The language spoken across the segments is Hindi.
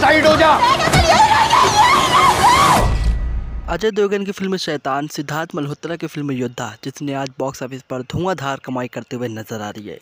三十周驾。अजय देवगन की फिल्म शैतान सिद्धार्थ मल्होत्रा की फिल्म योद्धा जिसने आज बॉक्स ऑफिस पर धुआंधार कमाई करते हुए नजर आ रही है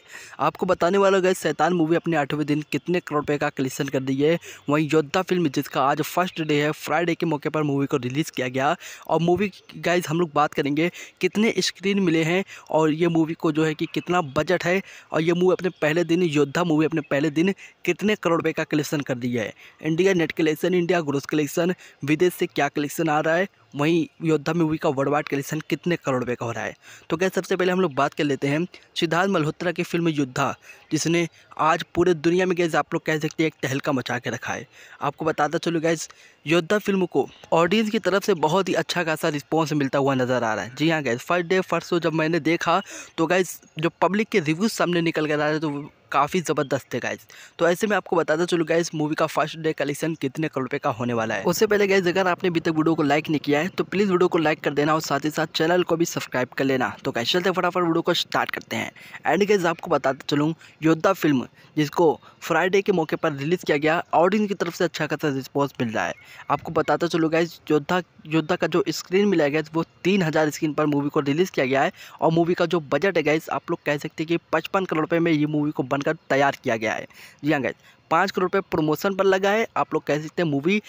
आपको बताने वाला गए शैतान मूवी अपने आठवें दिन कितने करोड़ रुपये का कलेक्शन कर दी है वहीं योद्धा फिल्म जिसका आज फर्स्ट डे है फ्राइडे के मौके पर मूवी को रिलीज़ किया गया और मूवी गाइज हम लोग बात करेंगे कितने स्क्रीन मिले हैं और ये मूवी को जो है कि कितना बजट है और ये मूवी अपने पहले दिन योद्धा मूवी अपने पहले दिन कितने करोड़ रुपये का कलेक्शन कर दिया है India net collection India gross collection विदेश से क्या कलेक्शन आ रहा है वहीं योद्धा मूवी का वर्ल्ड के कलेक्शन कितने करोड़ रुपये का हो रहा है तो क्या सबसे पहले हम लोग बात कर लेते हैं सिद्धार्थ मल्होत्रा की फिल्म योद्धा जिसने आज पूरे दुनिया में गैज़ आप लोग कह सकते हैं एक तहलका मचा के रखा है आपको बताता चलो गैज़ योद्धा फिल्म को ऑडियंस की तरफ से बहुत ही अच्छा खासा रिस्पॉन्स मिलता हुआ नज़र आ रहा है जी हाँ guys first day first show जब मैंने देखा तो गैज़ जो पब्लिक के रिव्यूज़ सामने निकल कर आ रहे तो काफ़ी ज़बरदस्त है गाइज तो ऐसे में आपको बताता चलूँ गाइज मूवी का फर्स्ट डे कलेक्शन कितने करोड़ रुपये का होने वाला है उससे पहले गाइज अगर आपने अभी तक वीडियो को लाइक नहीं किया है तो प्लीज़ वीडियो को लाइक कर देना और साथ ही साथ चैनल को भी सब्सक्राइब कर लेना तो गाइज चलते फटाफट वीडियो को स्टार्ट करते हैं एंड गाइज आपको बताते चलूँ योद्धा फिल्म जिसको फ्राइडे के मौके पर रिलीज़ किया गया ऑडियंस की तरफ से अच्छा खासा रिस्पॉन्स मिल रहा है आपको बताता चलो गाइज योद्धा योद्धा का जो स्क्रीन मिला गया वो तीन हज़ार स्क्रीन पर मूवी को रिलीज़ किया गया है और मूवी का जो बजट है गाइज आप लोग कह सकते हैं कि पचपन करोड़ रुपये में ये मूवी को बनकर तैयार किया गया है जी हाँ गाइज पाँच करोड़ रुपये प्रमोशन पर लगा है आप लोग कह सकते हैं मूवी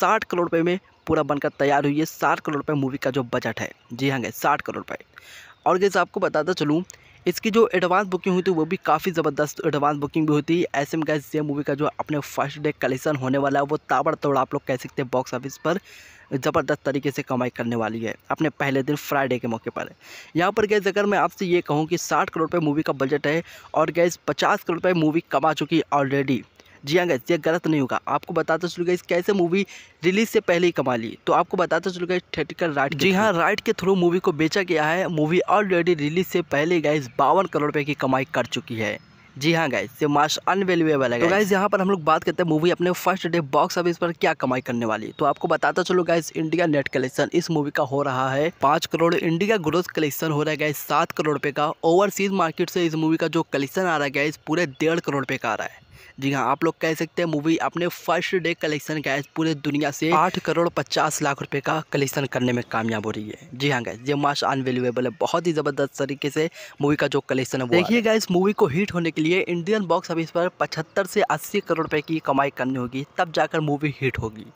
साठ करोड़ रुपये में पूरा बनकर तैयार हुई है साठ करोड़ रुपये मूवी का जो बजट है जी हाँ गए साठ करोड़ रुपये और गैस आपको बताता चलूँ इसकी जो एडवांस बुकिंग हुई थी वो भी काफ़ी ज़बरदस्त एडवांस बुकिंग भी हुई थी ऐसे में गैस ये मूवी का जो अपने फर्स्ट डे कलेक्शन होने वाला है वो ताबड़तोड़ आप लोग कह सकते हैं बॉक्स ऑफिस पर ज़बरदस्त तरीके से कमाई करने वाली है अपने पहले दिन फ्राइडे के मौके पर यहाँ पर गैस अगर मैं आपसे ये कहूँ कि साठ करोड़ रुपये मूवी का बजट है और गैस पचास करोड़ रुपये मूवी कमा चुकी ऑलरेडी जी हाँ गैस ये गलत नहीं होगा आपको बताते चलो इस कैसे मूवी रिलीज से पहले ही कमा ली तो आपको बताते गई थिएटिकल राइट जी हाँ राइट के थ्रू मूवी को बेचा गया है मूवी ऑलरेडी रिलीज से पहले गैस बावन करोड़ रुपये की कमाई कर चुकी है जी हाँ गाइज ये मास्ट अनवेल्यूएबल है तो गाइज यहाँ पर हम लोग बात करते हैं मूवी अपने फर्स्ट डे बॉक्स ऑफिस पर क्या कमाई करने वाली तो आपको बताता चलो गाइज इंडिया नेट कलेक्शन इस मूवी का हो रहा है पाँच करोड़ इंडिया ग्रोथ कलेक्शन हो रहा है गाइज सात करोड़ रुपए का ओवरसीज मार्केट से इस मूवी का जो कलेक्शन आ रहा है गाइज पूरे डेढ़ करोड़ रुपये का आ रहा है जी हाँ आप लोग कह सकते हैं मूवी अपने फर्स्ट डे कलेक्शन गैस पूरे दुनिया से आठ करोड़ पचास लाख रुपए का कलेक्शन करने में कामयाब हो रही है जी हाँ गैस ये मास अनवेल्यूएबल है बहुत ही ज़बरदस्त तरीके से मूवी का जो कलेक्शन है देखिए गैस मूवी को हिट होने के लिए इंडियन बॉक्स ऑफिस पर पचहत्तर से अस्सी करोड़ रुपए की कमाई करनी होगी तब जाकर मूवी हिट होगी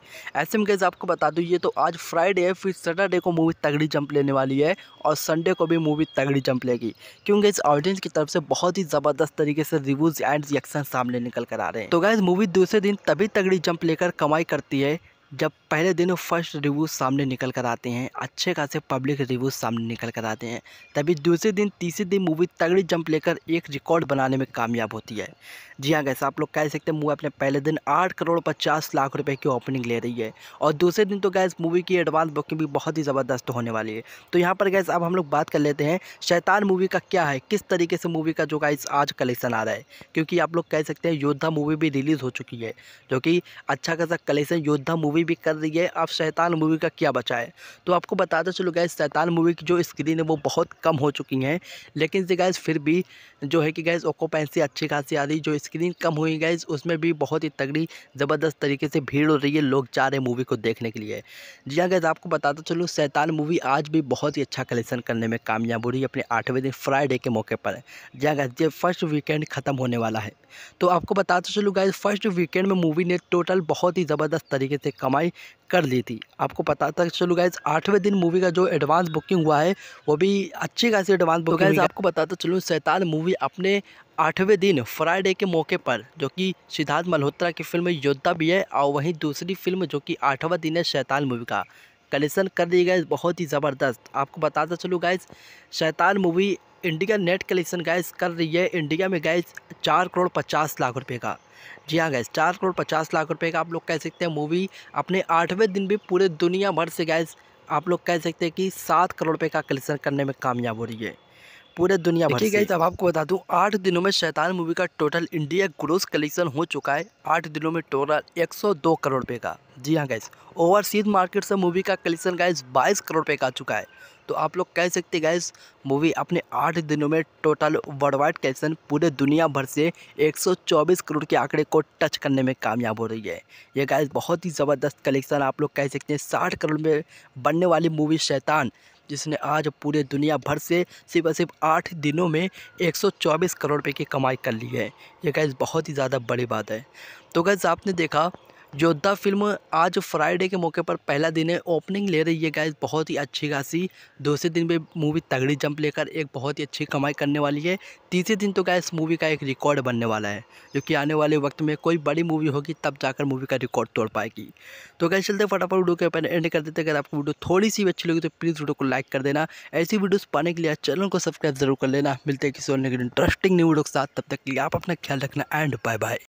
ऐसे में गैस आपको बता दू ये तो आज फ्राइडे है फिर सैटरडे को मूवी तगड़ी जंप लेने वाली है और संडे को भी मूवी तगड़ी जंप लेगी क्योंकि इस ऑडियंस की तरफ से बहुत ही ज़बरदस्त तरीके से रिव्यूज़ एंड रिएक्शन सामने निकल निकल कर आ रहे हैं तो गाइज मूवी दूसरे दिन तभी तगड़ी जंप लेकर कमाई करती है जब पहले दिन फर्स्ट रिव्यूज़ सामने निकल कर आते हैं अच्छे खासे पब्लिक रिव्यूज़ सामने निकल कर आते हैं तभी दूसरे दिन तीसरे दिन मूवी तगड़ी जंप लेकर एक रिकॉर्ड बनाने में कामयाब होती है जी हाँ गैस आप लोग कह सकते हैं मूवी अपने पहले दिन आठ करोड़ पचास लाख रुपए की ओपनिंग ले रही है और दूसरे दिन तो गैस मूवी की एडवांस बुकिंग भी बहुत ही ज़बरदस्त होने वाली है तो यहाँ पर गैस अब हम लोग बात कर लेते हैं शैतान मूवी का क्या है किस तरीके से मूवी का जो गैस आज कलेक्शन आ रहा है क्योंकि आप लोग कह सकते हैं योद्धा मूवी भी रिलीज़ हो चुकी है जो कि अच्छा खासा कलेक्शन योद्धा मूवी मूवी भी कर रही है अब शैतान मूवी का क्या बचा है तो आपको बताते चलो गैस शैतान मूवी की जो स्क्रीन है वो बहुत कम हो चुकी हैं लेकिन गैस फिर भी जो है कि गैस ओकोपेंसी अच्छी खासी आ रही जो स्क्रीन कम हुई गैस उसमें भी बहुत ही तगड़ी ज़बरदस्त तरीके से भीड़ हो रही है लोग जा रहे मूवी को देखने के लिए जी हाँ गैस आपको बताते चलो शैतान मूवी आज भी बहुत ही अच्छा कलेक्शन करने में कामयाब हो रही है अपने आठवें दिन फ्राइडे के मौके पर जी हाँ गैस ये फर्स्ट वीकेंड ख़त्म होने वाला है तो आपको बताते चलो गैस फर्स्ट वीकेंड में मूवी ने टोटल बहुत ही ज़बरदस्त तरीके से कम कमाई कर ली थी आपको पता था चलो गाइज आठवें दिन मूवी का जो एडवांस बुकिंग हुआ है वो भी अच्छी खासी एडवांस बुकिंग गाइज आपको बताता चलो सैताल मूवी अपने आठवें दिन फ्राइडे के मौके पर जो कि सिद्धार्थ मल्होत्रा की फिल्म योद्धा भी है और वहीं दूसरी फिल्म जो कि आठवां दिन है शैतान मूवी का कलेक्शन कर दी गई बहुत ही ज़बरदस्त आपको बताता चलूँ guys Shaitaan movie India net collection guys कर रही है इंडिया में गैस चार करोड़ पचास लाख रुपए का जी हाँ गैस चार करोड़ पचास लाख रुपए का आप लोग कह सकते हैं मूवी अपने आठवें दिन भी पूरे दुनिया भर से गैस आप लोग कह सकते हैं कि सात करोड़ रुपये का कलेक्शन करने में कामयाब हो रही है पूरे दुनिया भर ठीक अब आपको बता दूं आठ दिनों में शैतान मूवी का टोटल इंडिया ग्रोस कलेक्शन हो चुका है आठ दिनों में टोटल 102 करोड़ रुपये का जी हाँ गैस ओवरसीज मार्केट से मूवी का कलेक्शन गैस 22 करोड़ रुपये का आ चुका है तो आप लोग कह सकते गैस मूवी अपने आठ दिनों में टोटल वर्ल्ड वाइड कलेक्शन पूरे दुनिया भर से 124 करोड़ के आंकड़े को टच करने में कामयाब हो रही है ये गैस बहुत ही ज़बरदस्त कलेक्शन आप लोग कह सकते हैं साठ करोड़ में बनने वाली मूवी शैतान जिसने आज पूरे दुनिया भर से सिर्फ और सिर्फ आठ दिनों में 124 करोड़ रुपये की कमाई कर ली है ये गैस बहुत ही ज़्यादा बड़ी बात है तो गैस आपने देखा योद्धा फिल्म आज फ्राइडे के मौके पर पहला दिन है ओपनिंग ले रही है गाइज बहुत ही अच्छी खासी दूसरे दिन भी मूवी तगड़ी जंप लेकर एक बहुत ही अच्छी कमाई करने वाली है तीसरे दिन तो गाइज मूवी का एक रिकॉर्ड बनने वाला है जो कि आने वाले वक्त में कोई बड़ी मूवी होगी तब जाकर मूवी का रिकॉर्ड तोड़ पाएगी तो गाइज चलते फटाफट वीडियो के ऊपर एंड कर देते अगर आपको वीडियो थोड़ी सी अच्छी लगी तो प्लीज़ वीडियो को लाइक कर देना ऐसी वीडियोज़ पाने के लिए चैनल को सब्सक्राइब जरूर कर लेना मिलते किसी और इंटरेस्टिंग न्यू वीडियो के साथ तब तक के लिए आप अपना ख्याल रखना एंड बाय बाय